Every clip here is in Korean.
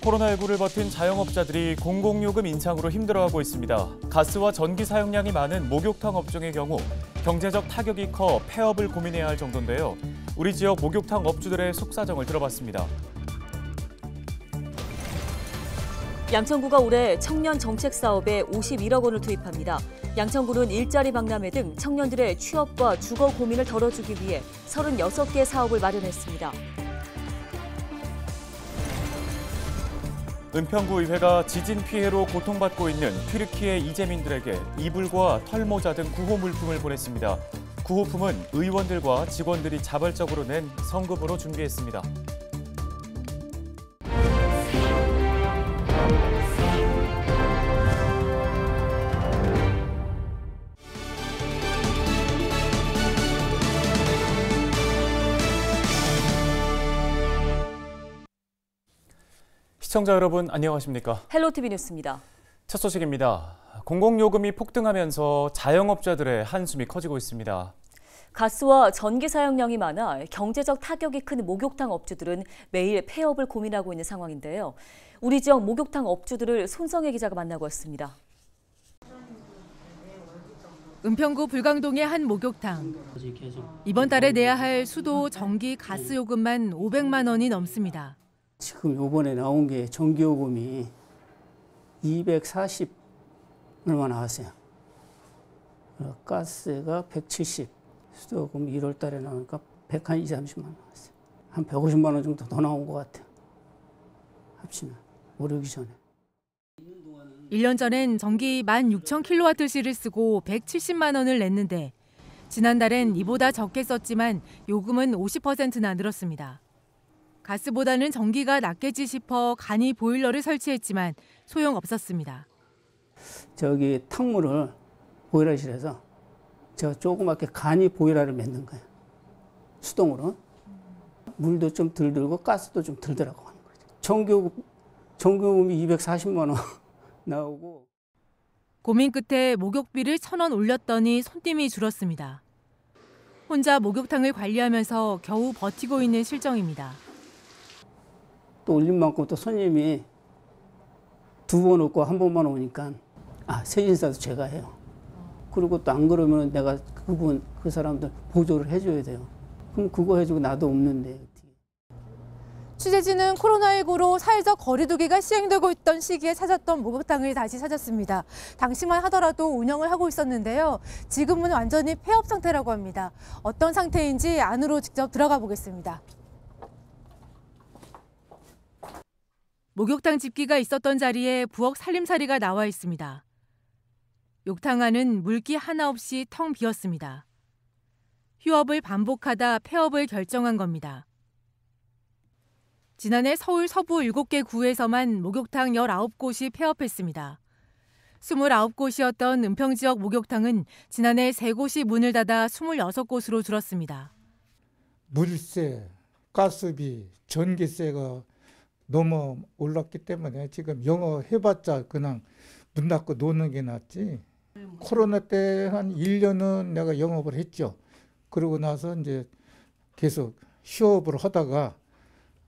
코로나19를 버틴 자영업자들이 공공요금 인상으로 힘들어하고 있습니다. 가스와 전기 사용량이 많은 목욕탕 업종의 경우 경제적 타격이 커 폐업을 고민해야 할 정도인데요. 우리 지역 목욕탕 업주들의 속사정을 들어봤습니다. 양천구가 올해 청년 정책 사업에 51억 원을 투입합니다. 양천구는 일자리 박람회 등 청년들의 취업과 주거 고민을 덜어주기 위해 36개 사업을 마련했습니다. 은평구의회가 지진 피해로 고통받고 있는 튀르키예 이재민들에게 이불과 털모자 등 구호 물품을 보냈습니다. 구호품은 의원들과 직원들이 자발적으로 낸 성금으로 준비했습니다. 시청자 여러분 안녕하십니까? 헬로티비 뉴스입니다. 첫 소식입니다. 공공요금이 폭등하면서 자영업자들의 한숨이 커지고 있습니다. 가스와 전기 사용량이 많아 경제적 타격이 큰 목욕탕 업주들은 매일 폐업을 고민하고 있는 상황인데요. 우리 지역 목욕탕 업주들을 손성혜 기자가 만나고 왔습니다. 은평구 불광동의 한 목욕탕. 이번 달에 내야 할 수도, 전기, 가스 요금만 500만 원이 넘습니다. 지금 요번에 나온 게 전기요금이 240 얼마 나왔어요. 가스가 170, 수도금 1월 달에 나오니까 100한 2, 30만 나왔어요. 한 150만 원 정도 더 나온 것 같아요. 합치면. 오르기 전에. 1년 전엔 전기 16,000kWh를 쓰고 170만 원을 냈는데 지난달엔 이보다 적게 썼지만 요금은 50%나 늘었습니다. 가스보다는 전기가 낫겠지 싶어 간이 보일러를 설치했지만 소용없었습니다. 저기 탕물을 보일러실에서 제 조그맣게 간이 보일러를 맺는 거예요. 수동으로. 물도 좀덜 들고 가스도 좀 들더라고 하는 거죠. 정교금, 정교금이 240만 원 나오고. 고민 끝에 목욕비를 천 원 올렸더니 손님이 줄었습니다. 혼자 목욕탕을 관리하면서 겨우 버티고 있는 실정입니다. 또 올린 만큼 또 손님이 두 번 오고 한 번만 오니까 아, 세진사도 제가 해요. 그리고 또 안 그러면 내가 그분, 그 사람들 보조를 해줘야 돼요. 그럼 그거 해주고 나도 없는데. 취재진은 코로나19로 사회적 거리두기가 시행되고 있던 시기에 찾았던 목욕탕을 다시 찾았습니다. 당시만 하더라도 운영을 하고 있었는데요. 지금은 완전히 폐업 상태라고 합니다. 어떤 상태인지 안으로 직접 들어가 보겠습니다. 목욕탕 집기가 있었던 자리에 부엌 살림살이가 나와 있습니다. 욕탕 안은 물기 하나 없이 텅 비었습니다. 휴업을 반복하다 폐업을 결정한 겁니다. 지난해 서울 서부 7개 구에서만 목욕탕 19곳이 폐업했습니다. 29곳이었던 은평 지역 목욕탕은 지난해 3곳이 문을 닫아 26곳으로 줄었습니다. 물세, 가스비, 전기세가 너무 올랐기 때문에 지금 영어 해봤자 그냥 문 닫고 노는 게 낫지. 코로나 때 한 1년은 내가 영업을 했죠. 그러고 나서 이제 계속 휴업을 하다가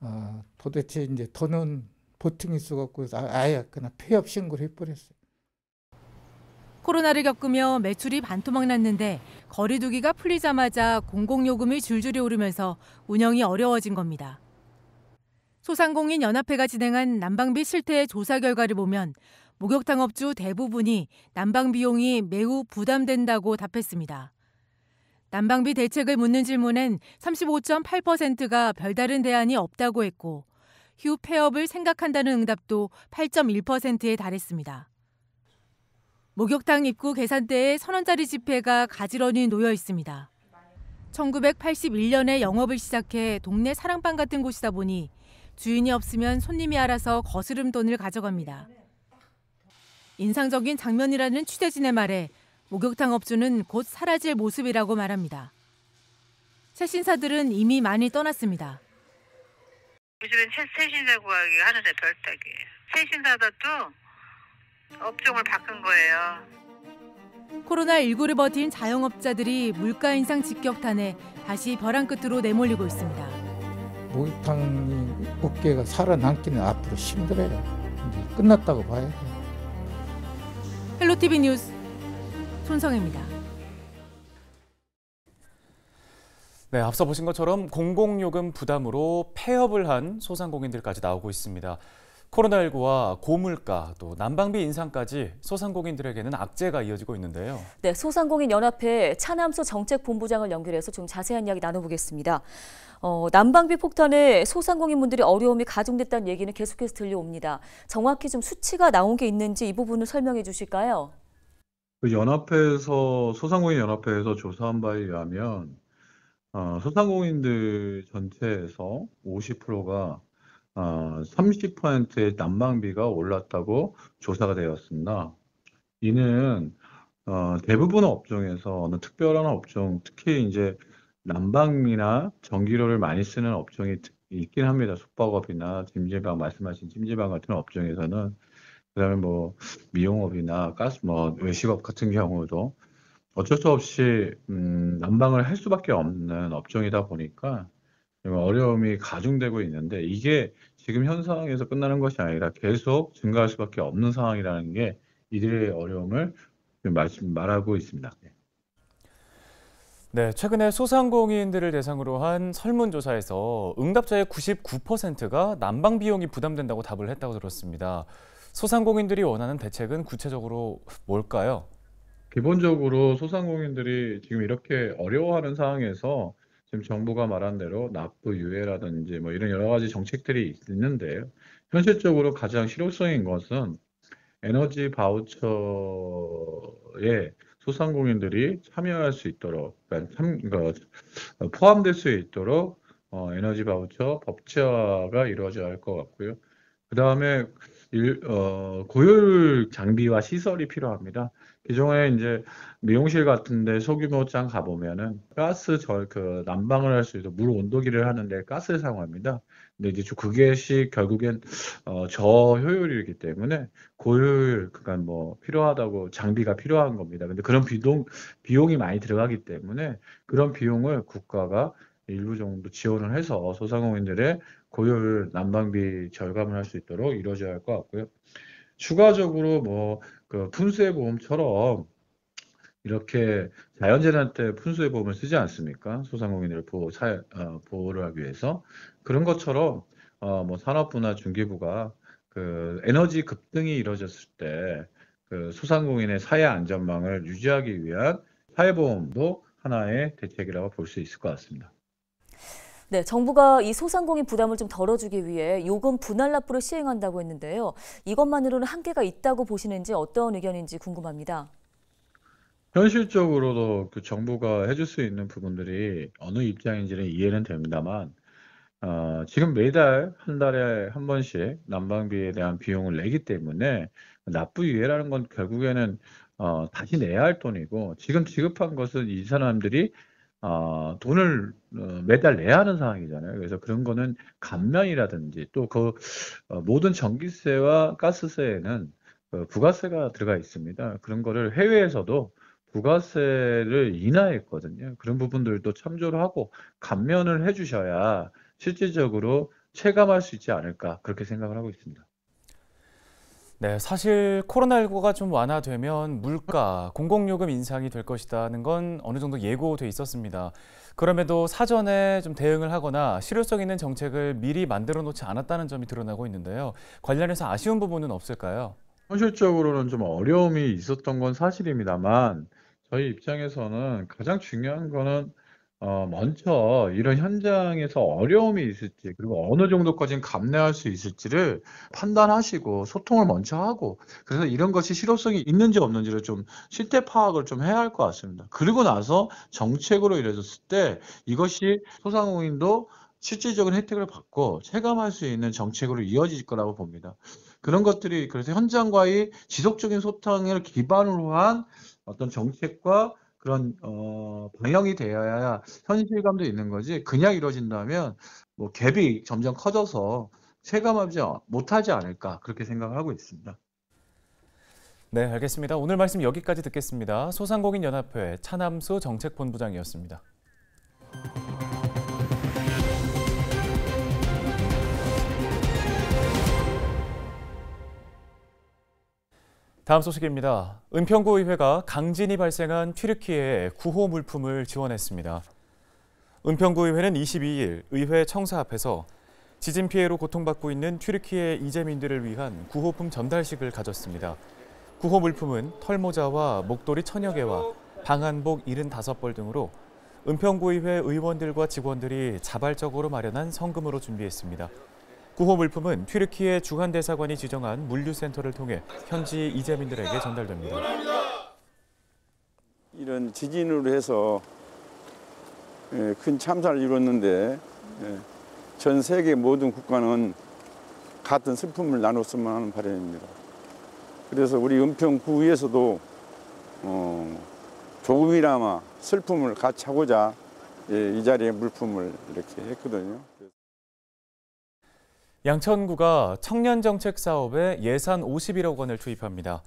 아, 도대체 이제 더는 보통이 있어갖고 아, 아예 그냥 폐업 신고를 해버렸어요. 코로나를 겪으며 매출이 반토막 났는데 거리두기가 풀리자마자 공공요금이 줄줄이 오르면서 운영이 어려워진 겁니다. 소상공인 연합회가 진행한 난방비 실태 의 조사 결과를 보면 목욕탕 업주 대부분이 난방 비용이 매우 부담된다고 답했습니다. 난방비 대책을 묻는 질문엔 35.8%가 별다른 대안이 없다고 했고 휴 폐업을 생각한다는 응답도 8.1%에 달했습니다. 목욕탕 입구 계산대에 선 원짜리 지폐가 가지런히 놓여 있습니다. 1981년에 영업을 시작해 동네 사랑방 같은 곳이다 보니 주인이 없으면 손님이 알아서 거스름 돈을 가져갑니다. 인상적인 장면이라는 취재진의 말에 목욕탕 업주는 곧 사라질 모습이라고 말합니다. 채신사들은 이미 많이 떠났습니다. 요즘엔 채신사 구하기 하늘의 별따기예요. 채신사도 업종을 바꾼 거예요. 코로나19를 버틴 자영업자들이 물가 인상 직격탄에 다시 벼랑 끝으로 내몰리고 있습니다. 목욕탕이 어깨가 살아남기는 앞으로 힘들어요. 이제 끝났다고 봐야 돼요. 헬로티비 뉴스 손성입니다 네, 앞서 보신 것처럼 공공요금 부담으로 폐업을 한 소상공인들까지 나오고 있습니다. 코로나19와 고물가 또 난방비 인상까지 소상공인들에게는 악재가 이어지고 있는데요. 네, 소상공인 연합회 차남소 정책본부장을 연결해서 좀 자세한 이야기 나눠보겠습니다. 어, 난방비 폭탄에 소상공인분들이 어려움이 가중됐다는 얘기는 계속해서 들려옵니다. 정확히 좀 수치가 나온 게 있는지 이 부분을 설명해 주실까요? 그 연합회에서 소상공인 연합회에서 조사한 바에 의하면 어, 소상공인들 전체에서 50%가 어, 30%의 난방비가 올랐다고 조사가 되었습니다. 이는 어, 대부분의 업종에서 어느 특별한 업종, 특히 이제 난방이나 전기료를 많이 쓰는 업종이 있긴 합니다. 숙박업이나 찜질방 말씀하신 찜질방 같은 업종에서는 그다음에 뭐 미용업이나 가스 뭐 외식업 같은 경우도 어쩔 수 없이 음, 난방을 할 수밖에 없는 업종이다 보니까 어려움이 가중되고 있는데 이게 지금 현 상황에서 끝나는 것이 아니라 계속 증가할 수밖에 없는 상황이라는 게 이들의 어려움을 말씀 말하고 있습니다. 네. 네, 최근에 소상공인들을 대상으로 한 설문조사에서 응답자의 99%가 난방 비용이 부담된다고 답을 했다고 들었습니다. 소상공인들이 원하는 대책은 구체적으로 뭘까요? 기본적으로 소상공인들이 지금 이렇게 어려워하는 상황에서 지금 정부가 말한 대로 납부 유예라든지 뭐 이런 여러 가지 정책들이 있는데 현실적으로 가장 실효성인 것은 에너지 바우처에 소상공인들이 참여할 수 있도록 그러니까 참, 그러니까 포함될 수 있도록 어, 에너지 바우처 법제화가 이루어져야 할 것 같고요. 그 다음에 어, 고율 장비와 시설이 필요합니다. 기존에 그 이제 미용실 같은데 소규모장 가보면은 가스 절그 난방을 할 수 있도록 물 온도기를 하는데 가스를 사용합니다. 근데 이제 그게이 결국엔 어, 저효율이기 때문에 고효율 그간 그러니까 뭐 필요하다고 장비가 필요한 겁니다. 근데 그런 비용 비용이 많이 들어가기 때문에 그런 비용을 국가가 일부 정도 지원을 해서 소상공인들의 고율 난방비 절감을 할 수 있도록 이루어져야 할 것 같고요. 추가적으로 뭐그 푼수의 보험처럼 이렇게 자연재난때 푼수의 보험을 쓰지 않습니까? 소상공인들을 보호, 사, 어, 보호를 하기 위해서 그런 것처럼 어, 뭐 산업부나 중기부가 그 에너지 급등이 이루어졌을 때 그 소상공인의 사회 안전망을 유지하기 위한 사회보험도 하나의 대책이라고 볼 수 있을 것 같습니다. 네, 정부가 이 소상공인 부담을 좀 덜어주기 위해 요금 분할 납부를 시행한다고 했는데요. 이것만으로는 한계가 있다고 보시는지 어떤 의견인지 궁금합니다. 현실적으로도 그 정부가 해줄 수 있는 부분들이 어느 입장인지는 이해는 됩니다만, 어, 지금 매달 한 달에 한 번씩 난방비에 대한 비용을 내기 때문에 납부유예라는 건 결국에는 어, 다시 내야 할 돈이고 지금 지급한 것은 이 사람들이 어, 돈을 어, 매달 내야 하는 상황이잖아요. 그래서 그런 거는 감면이라든지 또그 어, 모든 전기세와 가스세에는 어, 부가세가 들어가 있습니다. 그런 거를 해외에서도 부가세를 인하했거든요. 그런 부분들도 참조를 하고 감면을 해주셔야 실질적으로 체감할 수 있지 않을까 그렇게 생각을 하고 있습니다. 네, 사실 코로나19가 좀 완화되면 물가, 공공요금 인상이 될 것이라는 건 어느 정도 예고돼 있었습니다. 그럼에도 사전에 좀 대응을 하거나 실효성 있는 정책을 미리 만들어 놓지 않았다는 점이 드러나고 있는데요. 관련해서 아쉬운 부분은 없을까요? 현실적으로는 좀 어려움이 있었던 건 사실입니다만 저희 입장에서는 가장 중요한 거는 어 먼저 이런 현장에서 어려움이 있을지 그리고 어느 정도까지는 감내할 수 있을지를 판단하시고 소통을 먼저 하고 그래서 이런 것이 실효성이 있는지 없는지를 좀 실태 파악을 좀 해야 할 것 같습니다. 그리고 나서 정책으로 이뤄졌을 때 이것이 소상공인도 실질적인 혜택을 받고 체감할 수 있는 정책으로 이어질 거라고 봅니다. 그런 것들이 그래서 현장과의 지속적인 소통을 기반으로 한 어떤 정책과 그런 어, 방향이 되어야 현실감도 있는 거지 그냥 이루어진다면 뭐 갭이 점점 커져서 체감하지 못하지 않을까 그렇게 생각하고 을 있습니다. 네, 알겠습니다. 오늘 말씀 여기까지 듣겠습니다. 소상공인연합회 차남수 정책본부장이었습니다. 다음 소식입니다. 은평구의회가 강진이 발생한 튀르키예 구호 물품을 지원했습니다. 은평구의회는 22일 의회 청사 앞에서 지진 피해로 고통받고 있는 튀르키예 이재민들을 위한 구호품 전달식을 가졌습니다. 구호 물품은 털모자와 목도리 천여 개와 방한복 75벌 등으로 은평구의회 의원들과 직원들이 자발적으로 마련한 성금으로 준비했습니다. 구호 물품은 튀르키의 주한대사관이 지정한 물류센터를 통해 현지 이재민들에게 전달됩니다. 이런 지진으로 해서 예, 큰 참사를 이뤘는데 예, 전 세계 모든 국가는 같은 슬픔을 나눴으면 하는 바람입니다. 그래서 우리 은평구에서도 어, 조금이나마 슬픔을 같이 하고자 예, 이 자리에 물품을 이렇게 했거든요. 양천구가 청년 정책 사업에 예산 51억 원을 투입합니다.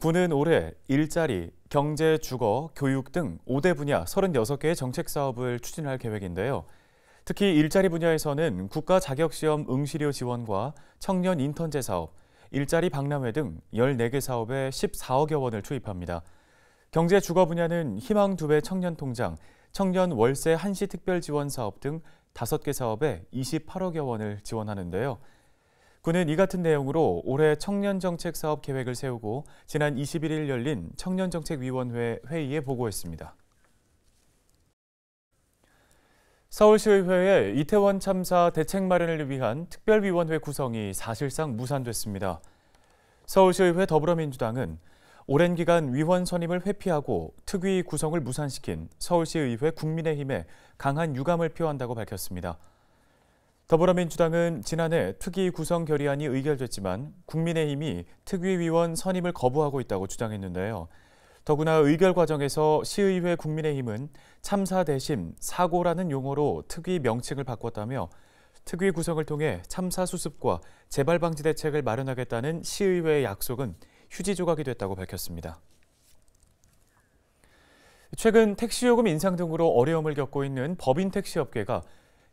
구는 올해 일자리, 경제, 주거, 교육 등 5대 분야 36개의 정책 사업을 추진할 계획인데요. 특히 일자리 분야에서는 국가 자격시험 응시료 지원과 청년 인턴제 사업, 일자리 박람회 등 14개 사업에 14억여 원을 투입합니다. 경제 주거 분야는 희망 두배 청년 통장, 청년 월세 한시 특별 지원 사업 등 5개 사업에 28억여 원을 지원하는데요. 군은 이 같은 내용으로 올해 청년정책 사업 계획을 세우고 지난 21일 열린 청년정책위원회 회의에 보고했습니다. 서울시의회에 이태원 참사 대책 마련을 위한 특별위원회 구성이 사실상 무산됐습니다. 서울시의회 더불어민주당은 오랜 기간 위원 선임을 회피하고 특위 구성을 무산시킨 서울시의회 국민의힘에 강한 유감을 표한다고 밝혔습니다. 더불어민주당은 지난해 특위 구성 결의안이 의결됐지만 국민의힘이 특위위원 선임을 거부하고 있다고 주장했는데요. 더구나 의결 과정에서 시의회 국민의힘은 참사 대신 사고라는 용어로 특위 명칭을 바꿨다며 특위 구성을 통해 참사 수습과 재발 방지 대책을 마련하겠다는 시의회의 약속은 휴지 조각이 됐다고 밝혔습니다. 최근 택시요금 인상 등으로 어려움을 겪고 있는 법인 택시업계가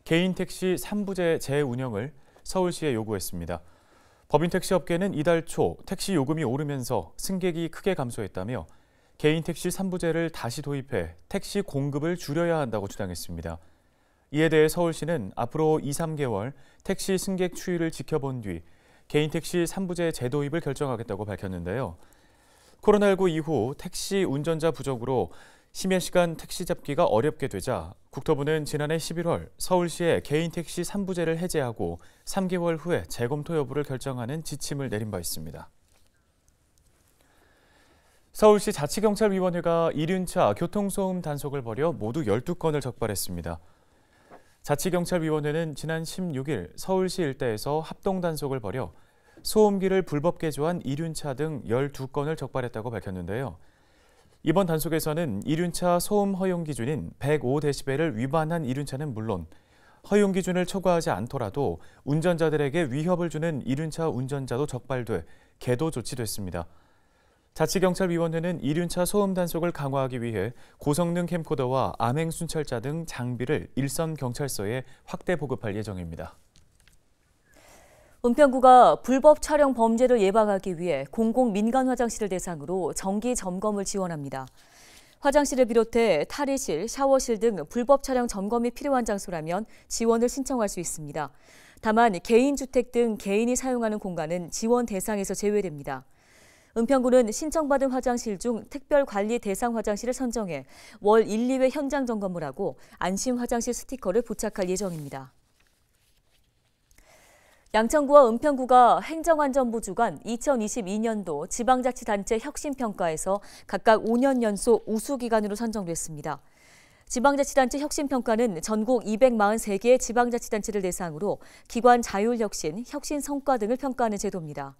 개인 택시 3부제 재운영을 서울시에 요구했습니다. 법인 택시업계는 이달 초 택시 요금이 오르면서 승객이 크게 감소했다며 개인 택시 3부제를 다시 도입해 택시 공급을 줄여야 한다고 주장했습니다. 이에 대해 서울시는 앞으로 2, 3개월 택시 승객 추이를 지켜본 뒤 개인 택시 3부제 재도입을 결정하겠다고 밝혔는데요. 코로나19 이후 택시 운전자 부족으로 심야 시간 택시 잡기가 어렵게 되자 국토부는 지난해 11월 서울시에 개인 택시 3부제를 해제하고 3개월 후에 재검토 여부를 결정하는 지침을 내린 바 있습니다. 서울시 자치경찰위원회가 1륜차 교통소음 단속을 벌여 모두 12건을 적발했습니다. 자치경찰위원회는 지난 16일 서울시 일대에서 합동 단속을 벌여 소음기를 불법 개조한 이륜차 등 12건을 적발했다고 밝혔는데요. 이번 단속에서는 이륜차 소음 허용 기준인 105데시벨을 위반한 이륜차는 물론 허용 기준을 초과하지 않더라도 운전자들에게 위협을 주는 이륜차 운전자도 적발돼 개도 조치됐습니다. 자치경찰위원회는 이륜차 소음 단속을 강화하기 위해 고성능 캠코더와 암행 순찰자 등 장비를 일선 경찰서에 확대 보급할 예정입니다. 은평구가 불법 촬영 범죄를 예방하기 위해 공공 민간 화장실을 대상으로 정기 점검을 지원합니다. 화장실을 비롯해 탈의실, 샤워실 등 불법 촬영 점검이 필요한 장소라면 지원을 신청할 수 있습니다. 다만 개인주택 등 개인이 사용하는 공간은 지원 대상에서 제외됩니다. 은평구는 신청받은 화장실 중 특별관리 대상 화장실을 선정해 월 1, 2회 현장 점검을 하고 안심 화장실 스티커를 부착할 예정입니다. 양천구와 은평구가 행정안전부 주관 2022년도 지방자치단체 혁신평가에서 각각 5년 연속 우수기관으로 선정됐습니다. 지방자치단체 혁신평가는 전국 243개의 지방자치단체를 대상으로 기관 자율혁신, 혁신성과 등을 평가하는 제도입니다.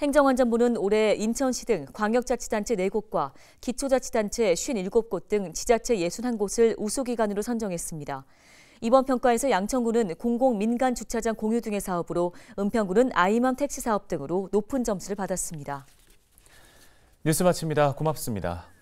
행정안전부는 올해 인천시 등 광역자치단체 4곳과 기초자치단체 57곳 등 지자체 61곳을 우수기관으로 선정했습니다. 이번 평가에서 양천구는 공공 민간 주차장 공유 등의 사업으로 은평구는 아이맘 택시 사업 등으로 높은 점수를 받았습니다. 뉴스 마칩니다. 고맙습니다.